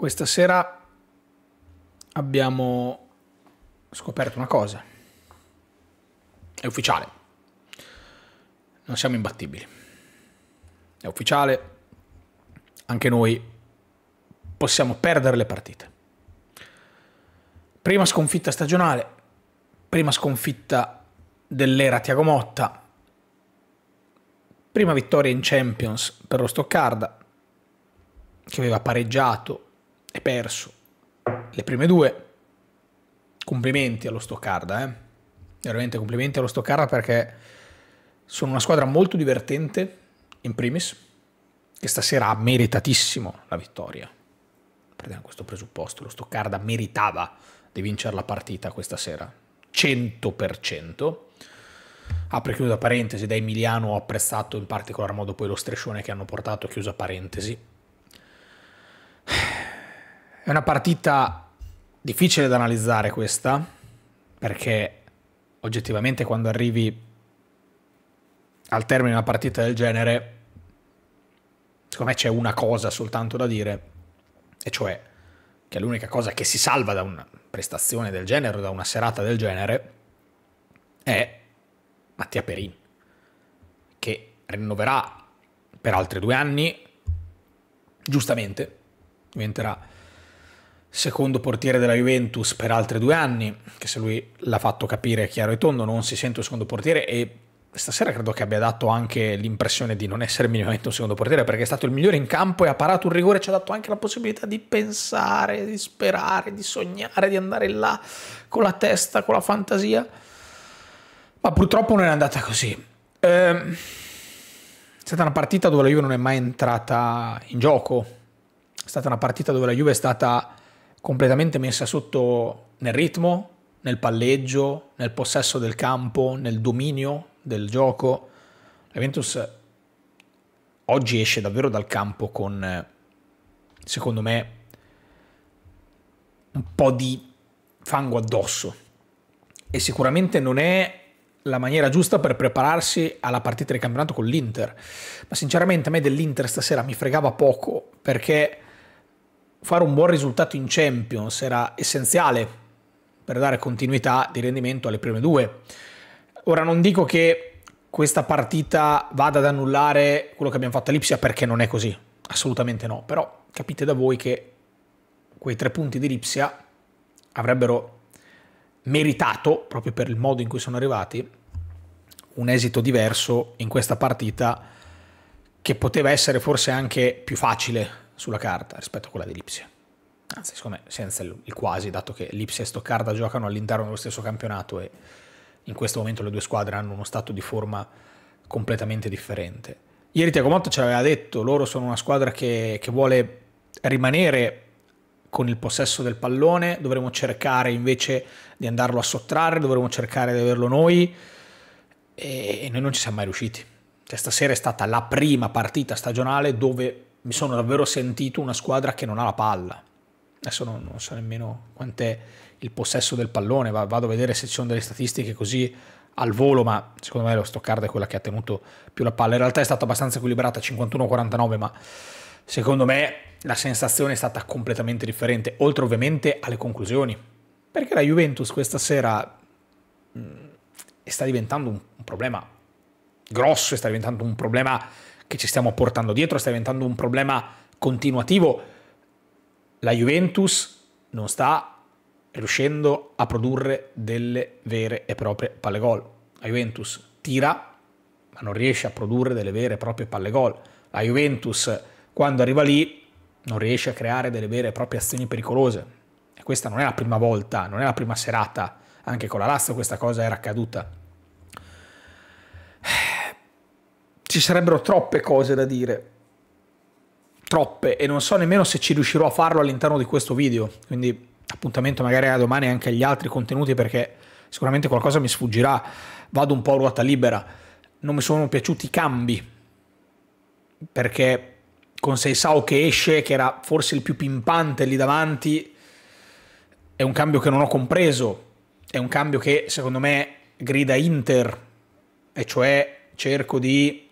Questa sera abbiamo scoperto una cosa. È ufficiale. Non siamo imbattibili. È ufficiale. Anche noi possiamo perdere le partite. Prima sconfitta stagionale, prima sconfitta dell'era Tiago Motta, prima vittoria in Champions per lo Stoccarda, che aveva pareggiato hai perso. Le prime due. Complimenti allo Stoccarda, eh. Veramente complimenti allo Stoccarda perché sono una squadra molto divertente, in primis, che stasera ha meritatissimo la vittoria. Prendiamo questo presupposto, lo Stoccarda meritava di vincere la partita questa sera, 100%. Apre chiusa parentesi, da Emiliano ho apprezzato in particolar modo poi lo striscione che hanno portato, chiusa parentesi. È una partita difficile da analizzare questa, perché oggettivamente quando arrivi al termine di una partita del genere, secondo me c'è una cosa soltanto da dire, e cioè che l'unica cosa che si salva da una prestazione del genere o da una serata del genere, è Mattia Perin, che rinnoverà per altri due anni, giustamente, diventerà secondo portiere della Juventus per altri due anni, che se lui l'ha fatto capire chiaro e tondo, non si sente un secondo portiere e stasera credo che abbia dato anche l'impressione di non essere minimamente un secondo portiere perché è stato il migliore in campo e ha parato un rigore, ci ha dato anche la possibilità di pensare, di sperare, di sognare, di andare là con la testa, con la fantasia. Ma purtroppo non è andata così. Ehm, è stata una partita dove la Juve non è mai entrata in gioco. È stata una partita dove la Juve è stata completamente messa sotto nel ritmo, nel palleggio, nel possesso del campo, nel dominio del gioco. La Juventus oggi esce davvero dal campo con, secondo me, un po' di fango addosso. E sicuramente non è la maniera giusta per prepararsi alla partita di campionato con l'Inter. Ma sinceramente a me dell'Inter stasera mi fregava poco perché fare un buon risultato in Champions era essenziale per dare continuità di rendimento alle prime due. Ora non dico che questa partita vada ad annullare quello che abbiamo fatto a Lipsia perché non è così, assolutamente no, però capite da voi che quei tre punti di Lipsia avrebbero meritato, proprio per il modo in cui sono arrivati, un esito diverso in questa partita che poteva essere forse anche più facile sulla carta rispetto a quella di Lipsia. Anzi, siccome senza il, quasi, dato che Lipsia e Stoccarda giocano all'interno dello stesso campionato e in questo momento le due squadre hanno uno stato di forma completamente differente. Ieri Tiago Motta ce l'aveva detto, loro sono una squadra che, che vuole rimanere con il possesso del pallone, dovremo cercare invece di andarlo a sottrarre, dovremo cercare di averlo noi e noi non ci siamo mai riusciti. Cioè, stasera è stata la prima partita stagionale dove mi sono davvero sentito una squadra che non ha la palla. Adesso non, non so nemmeno quant'è il possesso del pallone, vado a vedere se ci sono delle statistiche così al volo, ma secondo me lo Stoccarda è quella che ha tenuto più la palla. In realtà è stata abbastanza equilibrata, 51-49, ma secondo me la sensazione è stata completamente differente, oltre ovviamente alle conclusioni. Perché la Juventus questa sera mh, mm, sta diventando un, un problema grosso, sta diventando un problema che ci stiamo portando dietro, sta diventando un problema continuativo. La Juventus non sta riuscendo a produrre delle vere e proprie palle gol. La Juventus tira, ma non riesce a produrre delle vere e proprie palle gol. La Juventus, quando arriva lì, non riesce a creare delle vere e proprie azioni pericolose. E questa non è la prima volta, non è la prima serata. Anche con la Lazio questa cosa era accaduta. ci sarebbero troppe cose da dire. Troppe, e non so nemmeno se ci riuscirò a farlo all'interno di questo video. Quindi appuntamento magari a domani anche agli altri contenuti perché sicuramente qualcosa mi sfuggirà. Vado un po' a ruota libera. Non mi sono piaciuti i cambi perché con Seisao che esce, che era forse il più pimpante lì davanti, è un cambio che non ho compreso. È un cambio che secondo me grida Inter, e cioè cerco di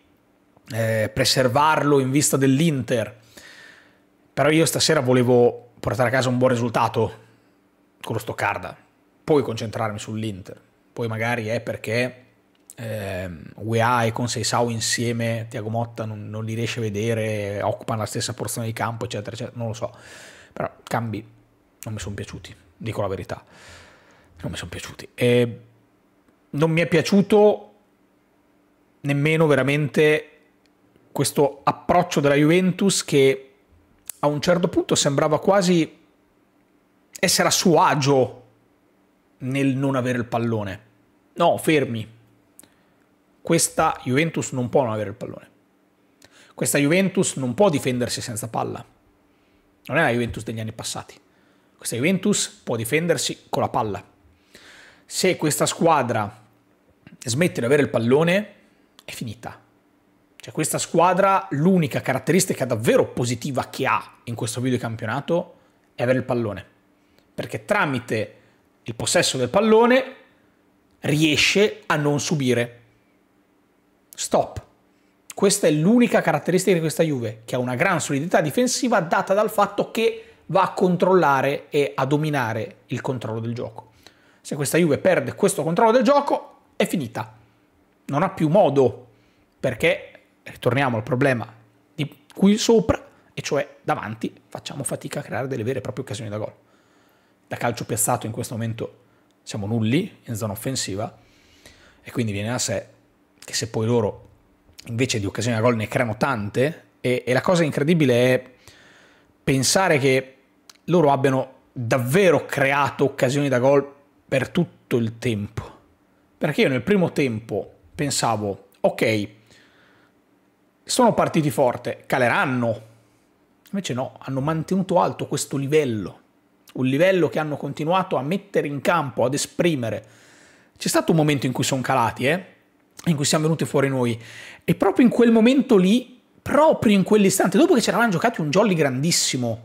eh, preservarlo in vista dell'Inter. Però io stasera volevo portare a casa un buon risultato con lo Stoccarda, poi concentrarmi sull'Inter. Poi magari è perché eh, UEA e con Seisau insieme, Tiago Motta non, non, li riesce a vedere, occupano la stessa porzione di campo, eccetera, eccetera, non lo so. Però cambi non mi sono piaciuti, dico la verità. Non mi sono piaciuti. E non mi è piaciuto nemmeno veramente questo approccio della Juventus che a un certo punto sembrava quasi essere a suo agio nel non avere il pallone. No, fermi. Questa Juventus non può non avere il pallone. Questa Juventus non può difendersi senza palla. Non è la Juventus degli anni passati. Questa Juventus può difendersi con la palla. Se questa squadra smette di avere il pallone, è finita cioè questa squadra, l'unica caratteristica davvero positiva che ha in questo videocampionato è avere il pallone. Perché tramite il possesso del pallone riesce a non subire. Stop. Questa è l'unica caratteristica di questa Juve, che ha una gran solidità difensiva data dal fatto che va a controllare e a dominare il controllo del gioco. Se questa Juve perde questo controllo del gioco, è finita. Non ha più modo, perché ritorniamo al problema di qui sopra, e cioè davanti facciamo fatica a creare delle vere e proprie occasioni da gol. Da calcio piazzato in questo momento siamo nulli in zona offensiva e quindi viene a sé che se poi loro invece di occasioni da gol ne creano tante e, e la cosa incredibile è pensare che loro abbiano davvero creato occasioni da gol per tutto il tempo. Perché io nel primo tempo pensavo, ok, sono partiti forte, caleranno. Invece no, hanno mantenuto alto questo livello, un livello che hanno continuato a mettere in campo, ad esprimere. C'è stato un momento in cui sono calati, eh? in cui siamo venuti fuori noi, e proprio in quel momento lì, proprio in quell'istante, dopo che ci eravamo giocati un jolly grandissimo,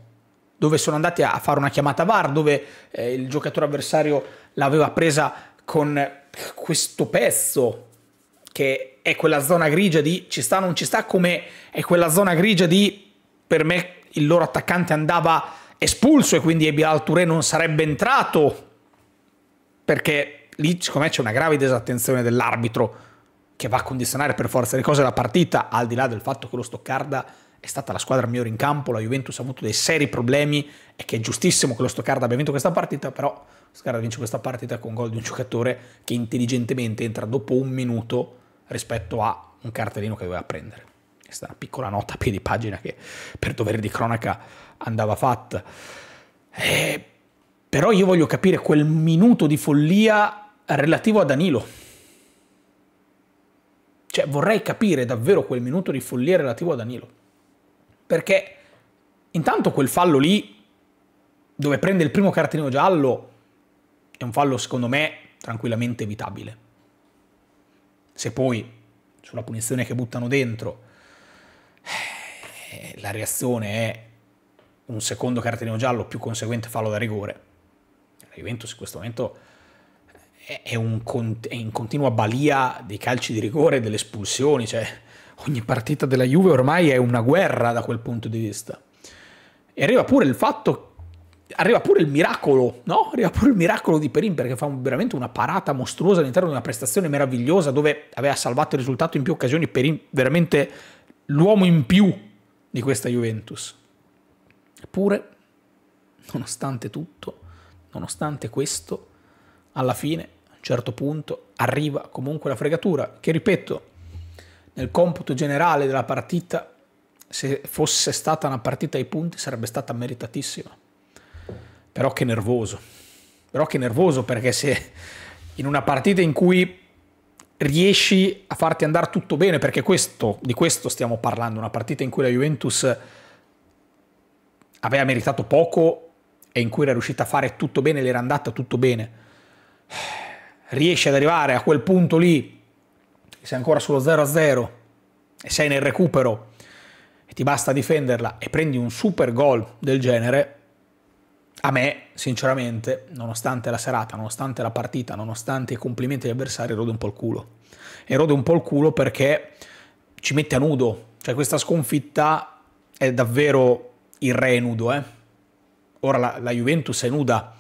dove sono andati a fare una chiamata VAR, dove eh, il giocatore avversario l'aveva presa con questo pezzo che è quella zona grigia di ci sta o non ci sta, come è quella zona grigia di per me il loro attaccante andava espulso e quindi Ebilal Touré non sarebbe entrato perché lì secondo me c'è una grave disattenzione dell'arbitro che va a condizionare per forza le cose la partita, al di là del fatto che lo Stoccarda è stata la squadra migliore in campo, la Juventus ha avuto dei seri problemi e che è giustissimo che lo Stoccarda abbia vinto questa partita, però Stoccarda vince questa partita con gol di un giocatore che intelligentemente entra dopo un minuto rispetto a un cartellino che doveva prendere. Questa è una piccola nota a piedi pagina che per dovere di cronaca andava fatta. Eh, però io voglio capire quel minuto di follia relativo a Danilo. Cioè vorrei capire davvero quel minuto di follia relativo a Danilo. Perché intanto quel fallo lì, dove prende il primo cartellino giallo, è un fallo secondo me tranquillamente evitabile. Se poi sulla punizione che buttano dentro eh, la reazione è un secondo cartellino giallo più conseguente fallo da rigore, la Juventus in questo momento è, un, è in continua balia dei calci di rigore e delle espulsioni, cioè ogni partita della Juve ormai è una guerra da quel punto di vista. E arriva pure il fatto che arriva pure il miracolo, no? Arriva pure il miracolo di Perin perché fa veramente una parata mostruosa all'interno di una prestazione meravigliosa dove aveva salvato il risultato in più occasioni. Perin veramente l'uomo in più di questa Juventus. Eppure, nonostante tutto, nonostante questo, alla fine, a un certo punto, arriva comunque la fregatura che, ripeto, nel computo generale della partita, se fosse stata una partita ai punti, sarebbe stata meritatissima. Però che nervoso. Però che nervoso perché se in una partita in cui riesci a farti andare tutto bene, perché questo, di questo stiamo parlando, una partita in cui la Juventus aveva meritato poco e in cui era riuscita a fare tutto bene, l'era andata tutto bene. Riesci ad arrivare a quel punto lì, sei ancora sullo 0-0 e sei nel recupero e ti basta difenderla e prendi un super gol del genere, a me, sinceramente, nonostante la serata, nonostante la partita, nonostante i complimenti degli avversari, erode un po' il culo. Erode un po' il culo perché ci mette a nudo. Cioè questa sconfitta è davvero il re nudo. Eh? Ora la, la Juventus è nuda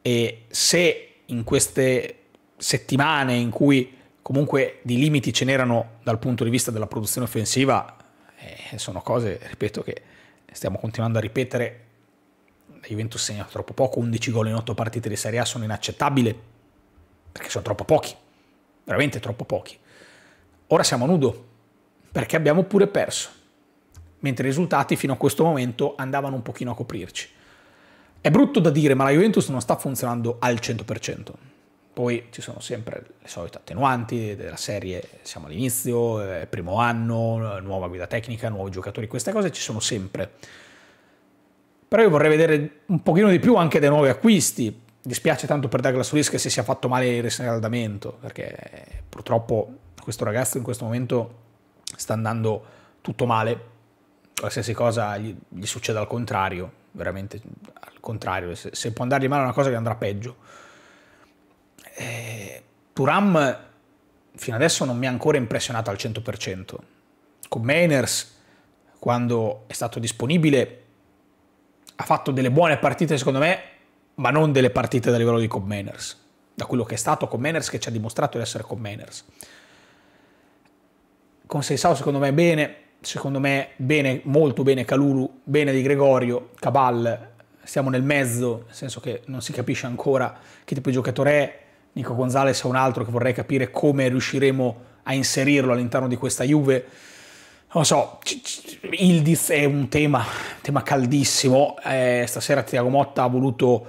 e se in queste settimane in cui comunque di limiti ce n'erano dal punto di vista della produzione offensiva, eh, sono cose, ripeto, che stiamo continuando a ripetere la Juventus segna troppo poco, 11 gol in 8 partite di Serie A sono inaccettabili, perché sono troppo pochi, veramente troppo pochi. Ora siamo nudo, perché abbiamo pure perso, mentre i risultati fino a questo momento andavano un pochino a coprirci. È brutto da dire, ma la Juventus non sta funzionando al 100%. Poi ci sono sempre le solite attenuanti della serie, siamo all'inizio, eh, primo anno, nuova guida tecnica, nuovi giocatori, queste cose ci sono sempre però io vorrei vedere un pochino di più anche dei nuovi acquisti. Dispiace tanto per Douglas Luiz che si sia fatto male il riscaldamento, perché purtroppo questo ragazzo in questo momento sta andando tutto male, qualsiasi cosa gli, gli succeda al contrario, veramente al contrario, se, se, può andargli male una cosa che andrà peggio. Eh, Turam fino adesso non mi ha ancora impressionato al 100%. Con Mainers, quando è stato disponibile, ha fatto delle buone partite secondo me, ma non delle partite da livello di Commanders, da quello che è stato Commanders che ci ha dimostrato di essere Commanders. Con Seisao secondo me bene, secondo me bene, molto bene Calulu, bene di Gregorio, Cabal, siamo nel mezzo, nel senso che non si capisce ancora che tipo di giocatore è, Nico Gonzalez è un altro che vorrei capire come riusciremo a inserirlo all'interno di questa Juve non so, Ildiz è un tema, un tema caldissimo, eh, stasera Tiago Motta ha voluto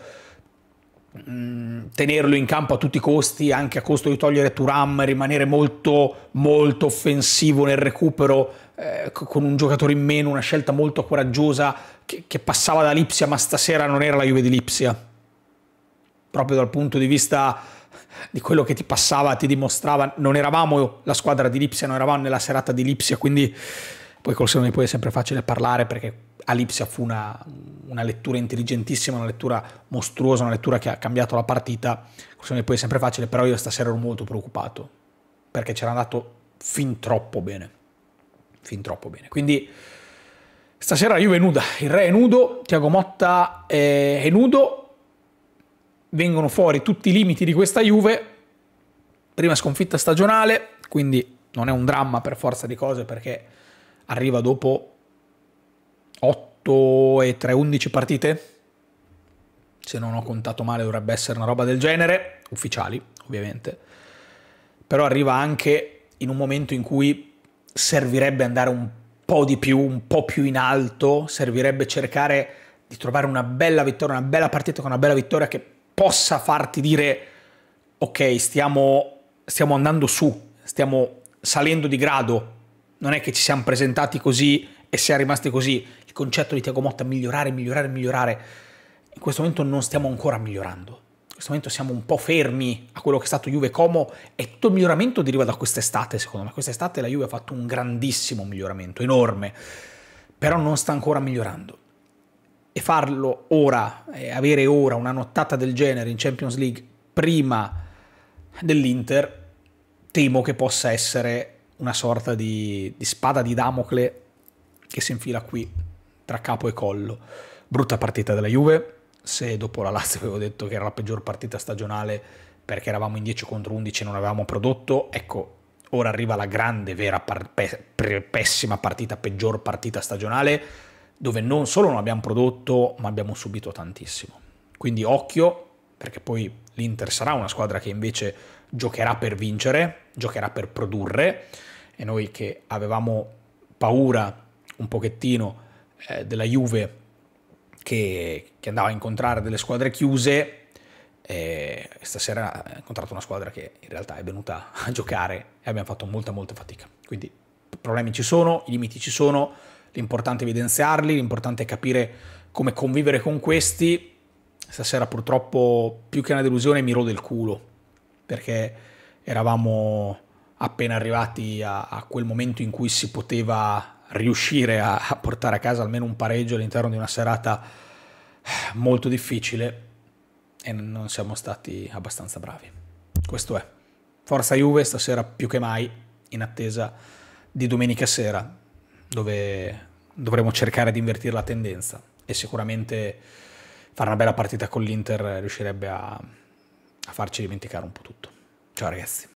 mh, mm, tenerlo in campo a tutti i costi, anche a costo di togliere Turam, rimanere molto, molto offensivo nel recupero, eh, con un giocatore in meno, una scelta molto coraggiosa che, che passava da Lipsia, ma stasera non era la Juve di Lipsia, proprio dal punto di vista di quello che ti passava, ti dimostrava. Non eravamo la squadra di Lipsia, non eravamo nella serata di Lipsia, quindi poi col Salone poi è sempre facile parlare perché a Lipsia fu una, una, lettura intelligentissima, una lettura mostruosa, una lettura che ha cambiato la partita. Col Salone poi è sempre facile, però io stasera ero molto preoccupato perché c'era andato fin troppo bene. Fin troppo bene. Quindi stasera Juve è nuda, il re è nudo, Tiago Motta è nudo vengono fuori tutti i limiti di questa Juve. Prima sconfitta stagionale, quindi non è un dramma per forza di cose perché arriva dopo 8 e 3, 11 partite. Se non ho contato male dovrebbe essere una roba del genere, ufficiali ovviamente. Però arriva anche in un momento in cui servirebbe andare un po' di più, un po' più in alto, servirebbe cercare di trovare una bella vittoria, una bella partita con una bella vittoria che possa farti dire ok, stiamo, stiamo andando su, stiamo salendo di grado, non è che ci siamo presentati così e siamo rimasti così. Il concetto di Tiago Motta migliorare, migliorare, migliorare. In questo momento non stiamo ancora migliorando. In questo momento siamo un po' fermi a quello che è stato Juve Como e tutto il miglioramento deriva da quest'estate, secondo me. Quest'estate la Juve ha fatto un grandissimo miglioramento, enorme, però non sta ancora migliorando e farlo ora, e avere ora una nottata del genere in Champions League prima dell'Inter, temo che possa essere una sorta di, di spada di Damocle che si infila qui tra capo e collo. Brutta partita della Juve, se dopo la Lazio avevo detto che era la peggior partita stagionale perché eravamo in 10 contro 11 e non avevamo prodotto, ecco, ora arriva la grande, vera, par pe pessima partita, peggior partita stagionale dove non solo non abbiamo prodotto, ma abbiamo subito tantissimo. Quindi occhio, perché poi l'Inter sarà una squadra che invece giocherà per vincere, giocherà per produrre, e noi che avevamo paura un pochettino eh, della Juve che, che, andava a incontrare delle squadre chiuse, eh, stasera ha incontrato una squadra che in realtà è venuta a giocare e abbiamo fatto molta molta fatica. Quindi problemi ci sono, i limiti ci sono, l'importante è evidenziarli, l'importante è capire come convivere con questi. Stasera purtroppo più che una delusione mi rode il culo, perché eravamo appena arrivati a, a quel momento in cui si poteva riuscire a, a portare a casa almeno un pareggio all'interno di una serata molto difficile e non siamo stati abbastanza bravi. Questo è. Forza Juve stasera più che mai in attesa di domenica sera dove dovremmo cercare di invertire la tendenza e sicuramente fare una bella partita con l'Inter riuscirebbe a, a farci dimenticare un po' tutto. Ciao ragazzi.